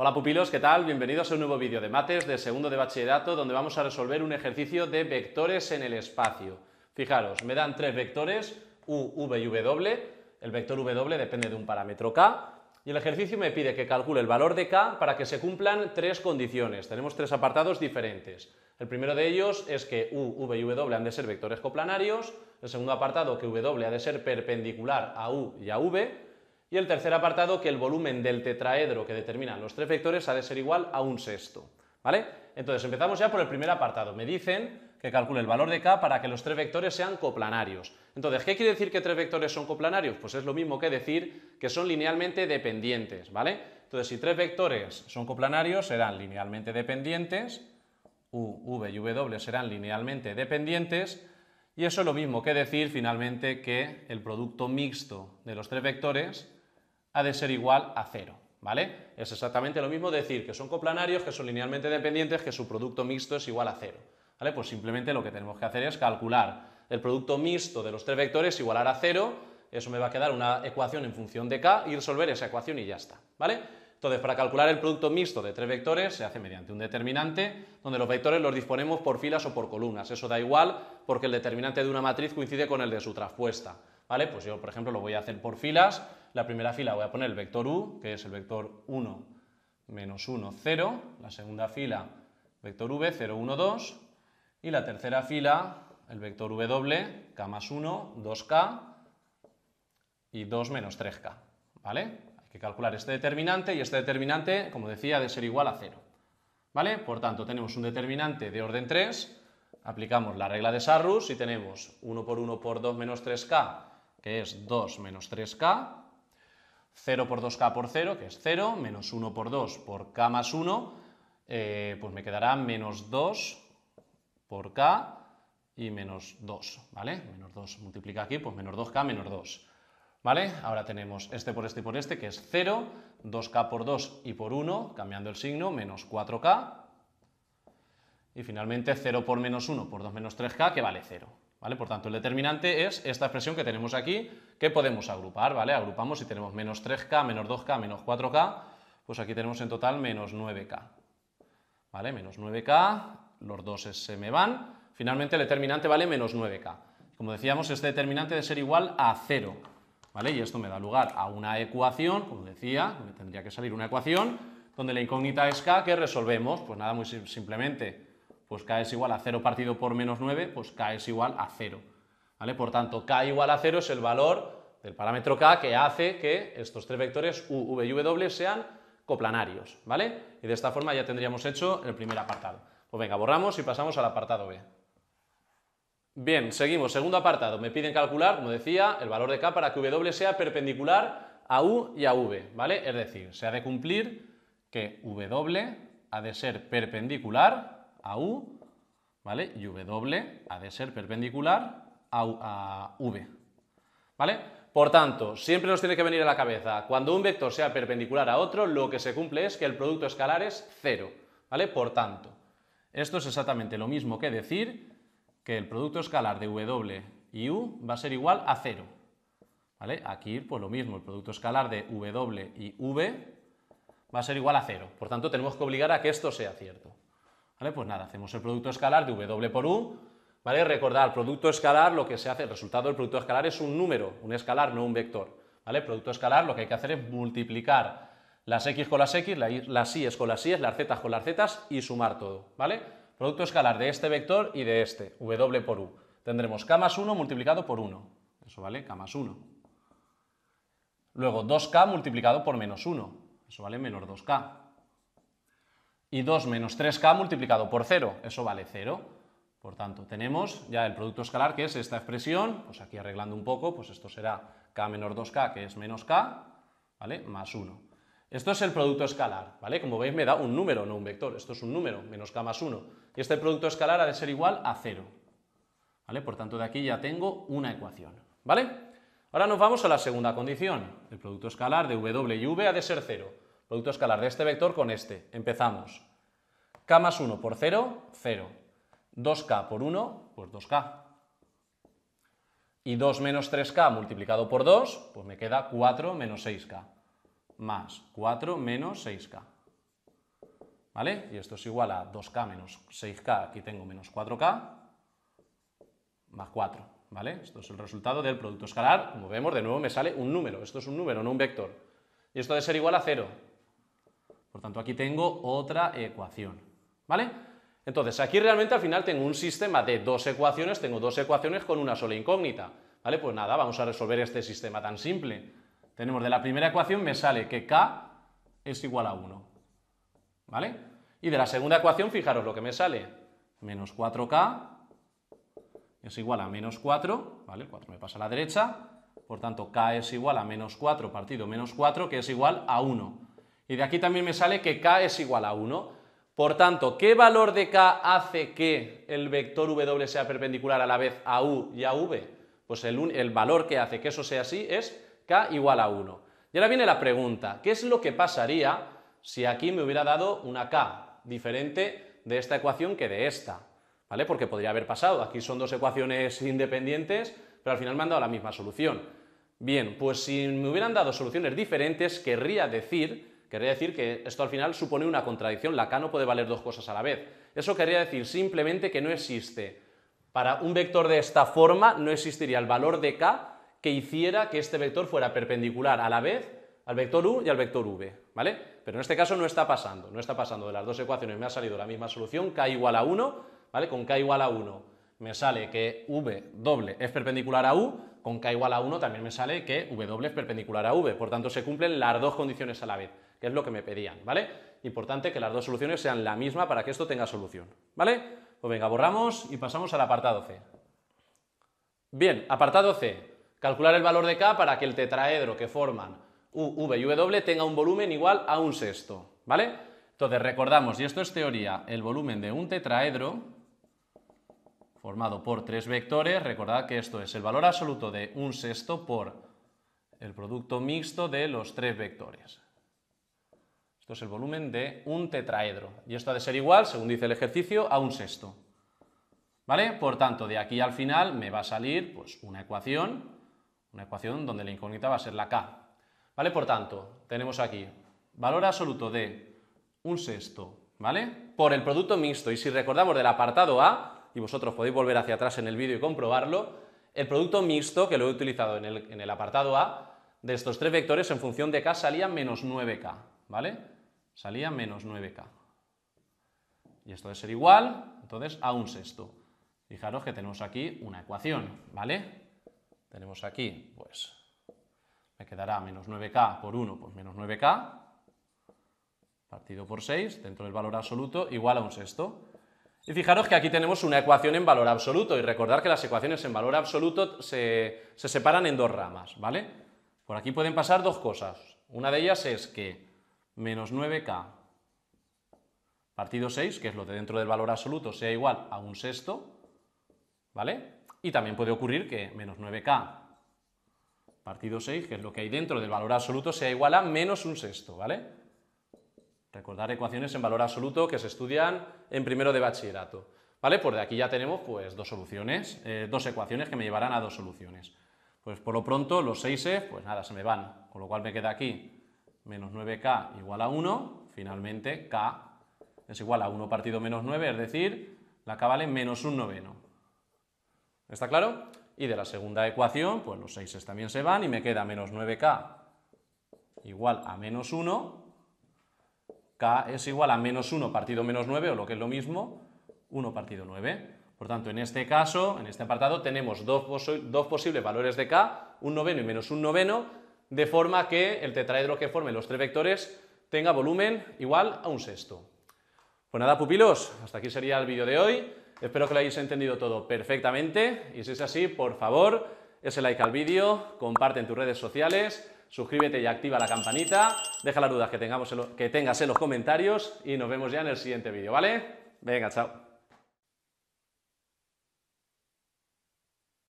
Hola pupilos, ¿qué tal? Bienvenidos a un nuevo vídeo de mates de segundo de bachillerato donde vamos a resolver un ejercicio de vectores en el espacio. Fijaros, me dan tres vectores, u, v y w. El vector w depende de un parámetro k y el ejercicio me pide que calcule el valor de k para que se cumplan tres condiciones. Tenemos tres apartados diferentes. El primero de ellos es que U, V y W han de ser vectores coplanarios, el segundo apartado que W ha de ser perpendicular a U y a V, y el tercer apartado que el volumen del tetraedro que determinan los tres vectores ha de ser igual a un sexto. ¿Vale? Entonces empezamos ya por el primer apartado. Me dicen que calcule el valor de k para que los tres vectores sean coplanarios. Entonces, ¿qué quiere decir que tres vectores son coplanarios? Pues es lo mismo que decir que son linealmente dependientes, ¿vale? Entonces, si tres vectores son coplanarios, serán linealmente dependientes U, V y W serán linealmente dependientes, y eso es lo mismo que decir finalmente que el producto mixto de los tres vectores ha de ser igual a cero. ¿Vale? Es exactamente lo mismo decir que son coplanarios, que son linealmente dependientes, que su producto mixto es igual a cero. ¿Vale? Pues simplemente lo que tenemos que hacer es calcular el producto mixto de los tres vectores igualar a cero, eso me va a quedar una ecuación en función de k, y resolver esa ecuación y ya está. ¿Vale? Entonces, para calcular el producto mixto de tres vectores se hace mediante un determinante, donde los vectores los disponemos por filas o por columnas. Eso da igual porque el determinante de una matriz coincide con el de su traspuesta. ¿Vale? Pues yo, por ejemplo, lo voy a hacer por filas. La primera fila voy a poner el vector u, que es el vector 1, menos 1, 0. La segunda fila, vector v, 0, 1, 2. Y la tercera fila, el vector w, k más 1, 2k y 2 menos 3k. ¿Vale? que calcular este determinante y este determinante, como decía, de ser igual a 0. ¿Vale? Por tanto, tenemos un determinante de orden 3, aplicamos la regla de Sarrus y tenemos 1 por 1 por 2 menos 3k, que es 2 menos 3k, 0 por 2k por 0, que es 0, menos 1 por 2 por k más 1, eh, pues me quedará menos 2 por k y menos 2, ¿vale? Menos 2 multiplica aquí, pues menos 2k menos 2. ¿Vale? Ahora tenemos este por este y por este, que es 0, 2k por 2 y por 1, cambiando el signo, menos 4k. Y finalmente 0 por menos 1 por 2 menos 3k, que vale 0. ¿Vale? Por tanto, el determinante es esta expresión que tenemos aquí, que podemos agrupar, ¿vale? Agrupamos si tenemos menos 3k, menos 2k, menos 4k, pues aquí tenemos en total menos 9k. ¿Vale? Menos 9k, los dos se me van. Finalmente el determinante vale menos 9k. Como decíamos, este determinante debe ser igual a 0. Y esto me da lugar a una ecuación, como decía, me tendría que salir una ecuación, donde la incógnita es k que resolvemos, pues nada, muy simplemente, pues k es igual a 0 partido por menos 9, pues k es igual a 0. ¿Vale? Por tanto, k igual a 0 es el valor del parámetro k que hace que estos tres vectores u, v y w sean coplanarios, ¿vale? Y de esta forma ya tendríamos hecho el primer apartado. Pues venga, borramos y pasamos al apartado B. Bien, seguimos. Segundo apartado. Me piden calcular, como decía, el valor de k para que w sea perpendicular a u y a v, ¿vale? Es decir, se ha de cumplir que w ha de ser perpendicular a u, ¿vale? Y w ha de ser perpendicular a, a v, ¿vale? Por tanto, siempre nos tiene que venir a la cabeza, cuando un vector sea perpendicular a otro, lo que se cumple es que el producto escalar es cero, ¿vale? Por tanto, esto es exactamente lo mismo que decir que el producto escalar de W y U va a ser igual a cero ¿Vale? Aquí pues lo mismo, el producto escalar de W y V va a ser igual a cero Por tanto, tenemos que obligar a que esto sea cierto. ¿Vale? Pues nada, hacemos el producto escalar de W por U. ¿Vale? Recordar, producto escalar, lo que se hace, el resultado del producto escalar es un número, un escalar, no un vector. ¿Vale? Producto escalar lo que hay que hacer es multiplicar las x con las x, las y con las y, las z con las z y sumar todo. ¿Vale? Producto escalar de este vector y de este, W por U. Tendremos K más 1 multiplicado por 1. Eso vale K más 1. Luego 2K multiplicado por menos 1. Eso vale menos 2K. Y 2 menos 3K multiplicado por 0. Eso vale 0. Por tanto, tenemos ya el producto escalar, que es esta expresión, pues aquí arreglando un poco, pues esto será k menos 2k, que es menos k, ¿vale? Más 1. Esto es el producto escalar, ¿vale? Como veis me da un número, no un vector. Esto es un número, menos k más 1. Y este producto escalar ha de ser igual a 0. ¿Vale? Por tanto, de aquí ya tengo una ecuación, ¿vale? Ahora nos vamos a la segunda condición. El producto escalar de w y v ha de ser 0. Producto escalar de este vector con este. Empezamos. k más 1 por 0, 0. 2k por 1, pues 2k. Y 2 menos 3k multiplicado por 2, pues me queda 4 menos 6k más 4 menos 6k. ¿Vale? Y esto es igual a 2k menos 6k, aquí tengo menos 4k, más 4. ¿Vale? Esto es el resultado del producto escalar. Como vemos, de nuevo me sale un número. Esto es un número, no un vector. Y esto debe ser igual a 0. Por tanto, aquí tengo otra ecuación. ¿Vale? Entonces, aquí realmente al final tengo un sistema de dos ecuaciones, tengo dos ecuaciones con una sola incógnita. ¿Vale? Pues nada, vamos a resolver este sistema tan simple. Tenemos de la primera ecuación me sale que k es igual a 1. ¿Vale? Y de la segunda ecuación, fijaros lo que me sale. Menos 4k es igual a menos 4, ¿vale? 4 me pasa a la derecha, por tanto k es igual a menos 4 partido menos 4, que es igual a 1. Y de aquí también me sale que k es igual a 1. Por tanto, ¿qué valor de k hace que el vector w sea perpendicular a la vez a u y a v? Pues el, el valor que hace que eso sea así es k igual a 1. Y ahora viene la pregunta, ¿qué es lo que pasaría si aquí me hubiera dado una k diferente de esta ecuación que de esta? ¿Vale? Porque podría haber pasado, aquí son dos ecuaciones independientes, pero al final me han dado la misma solución. Bien, pues si me hubieran dado soluciones diferentes, querría decir, querría decir que esto al final supone una contradicción, la k no puede valer dos cosas a la vez. Eso querría decir simplemente que no existe para un vector de esta forma no existiría el valor de k que hiciera que este vector fuera perpendicular a la vez al vector u y al vector v, ¿vale? Pero en este caso no está pasando, no está pasando. De las dos ecuaciones me ha salido la misma solución, k igual a 1, ¿vale? Con k igual a 1 me sale que v doble es perpendicular a u, con k igual a 1 también me sale que v es perpendicular a v, por tanto se cumplen las dos condiciones a la vez, que es lo que me pedían, ¿vale? Importante que las dos soluciones sean la misma para que esto tenga solución, ¿vale? Pues venga, borramos y pasamos al apartado C. Bien, apartado C. Calcular el valor de K para que el tetraedro que forman U, V y W tenga un volumen igual a un sexto, ¿vale? Entonces recordamos, y esto es teoría, el volumen de un tetraedro formado por tres vectores, recordad que esto es el valor absoluto de un sexto por el producto mixto de los tres vectores. Esto es el volumen de un tetraedro, y esto ha de ser igual, según dice el ejercicio, a un sexto. ¿Vale? Por tanto, de aquí al final me va a salir pues, una ecuación una ecuación donde la incógnita va a ser la k. ¿Vale? Por tanto, tenemos aquí valor absoluto de un sexto, ¿vale? Por el producto mixto. Y si recordamos del apartado A, y vosotros podéis volver hacia atrás en el vídeo y comprobarlo, el producto mixto, que lo he utilizado en el, apartado A, de estos tres vectores en función de k salía menos 9k, ¿vale? Salía menos 9k. Y esto debe ser igual, entonces, a un sexto. Fijaros que tenemos aquí una ecuación, ¿vale? Tenemos aquí, pues, me quedará menos 9k por 1, pues menos 9k, partido por 6, dentro del valor absoluto, igual a un sexto. Y fijaros que aquí tenemos una ecuación en valor absoluto, y recordar que las ecuaciones en valor absoluto se, se separan en dos ramas, ¿vale? Por aquí pueden pasar dos cosas. Una de ellas es que menos 9k partido 6, que es lo de dentro del valor absoluto, sea igual a un sexto, ¿vale? Y también puede ocurrir que menos 9k partido 6, que es lo que hay dentro del valor absoluto, sea igual a menos un sexto, ¿vale? Recordar ecuaciones en valor absoluto que se estudian en primero de bachillerato, ¿vale? Pues de aquí ya tenemos pues dos soluciones, eh, dos ecuaciones que me llevarán a dos soluciones. Pues por lo pronto los 6 pues nada, se me van, con lo cual me queda aquí menos 9k igual a 1, finalmente k es igual a 1 partido menos 9, es decir, la k vale menos un noveno. ¿Está claro? Y de la segunda ecuación, pues los 6 también se van y me queda menos 9k igual a menos 1. k es igual a menos 1 partido menos 9, o lo que es lo mismo, 1 partido 9. Por tanto, en este caso, en este apartado, tenemos dos, dos posibles valores de k, un noveno y menos un noveno, de forma que el tetraedro que forme los tres vectores tenga volumen igual a un sexto. Pues nada, pupilos, hasta aquí sería el vídeo de hoy. Espero que lo hayáis entendido todo perfectamente y si es así, por favor, ese like al vídeo, comparte en tus redes sociales, suscríbete y activa la campanita, deja las dudas que, tengamos que tengas en los comentarios y nos vemos ya en el siguiente vídeo, ¿vale? Venga, chao.